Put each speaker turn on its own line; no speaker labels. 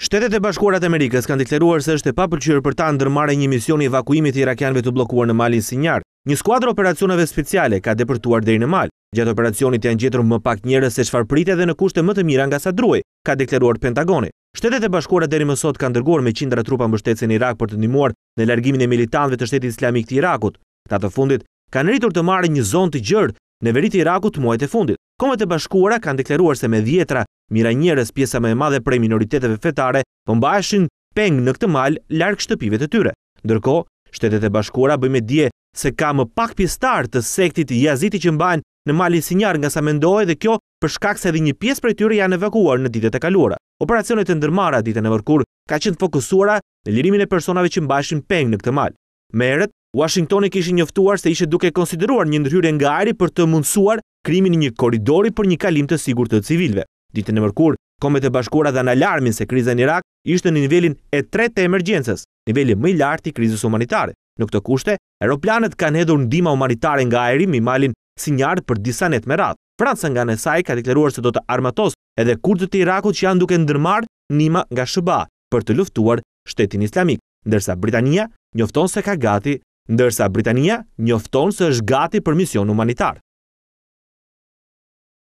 Shtetet e bashkuarat Amerikës kanë dikleruar se është e përqyrë për ta ndërmare një mision i evakuimit i Irakianve të blokuar në malin sinjar. Një skuadrë operacionave speciale ka depërtuar dhe në mal. Gjatë operacionit janë gjetur më pak njëre se shfar prite dhe në kushte më të mira nga sa druaj, ka dikleruar Pentagoni. Shtetet e bashkuarat deri më sot kanë dërguar me qindra trupa mbështetës në Irak për të ndimuar në largimin e militantve të shtetit islamik të Irakut. Këta të fundit kanë rritur të marë një zonë të gjërë në verit Irakut muajt e fundit. Komet e bashkuara kanë dekleruar se me dhjetra, mira njërës pjesa me e madhe prej minoriteteve fetare, pëmbashin po peng në këtë mal larkë shtëpive të tyre. Ndërko, shtetet e bashkuara bëjme dje se ka më pak pjestar të sektit jaziti që mbajnë në mali sinjar nga sa mendoj dhe kjo përshkak se edhe një pjesë prej tyre janë evakuar në ditet e kaluara. Operacionet e ndërmara ditën e mërkur ka qenë fokusuara në lirimin e personave që mbashin peng në këtë mal. Merët, Washingtoni kishin njëftuar se ishe duke konsideruar një ndryhyre nga ari për të mundësuar krimin një koridori për një kalim të sigur të civilve. Dite në mërkur, komet e bashkura dhe në alarmin se krizën Irak ishte në nivelin e tre të emergjensës, nivelin më i lartë i krizës humanitare. Në këtë kushte, aeroplanet kanë hedhur në dima humanitare nga aerim i malin si njartë për disa net me ratë. Franca nga nësaj ka dikleruar se do të armatos edhe kurdët të Irakut që janë duke ndërmarë njima nga shëba për të luftuar shtetin islamik, ndërsa Britania njofton se ka gati, ndërsa Britania njofton se është gati për mision humanitarë.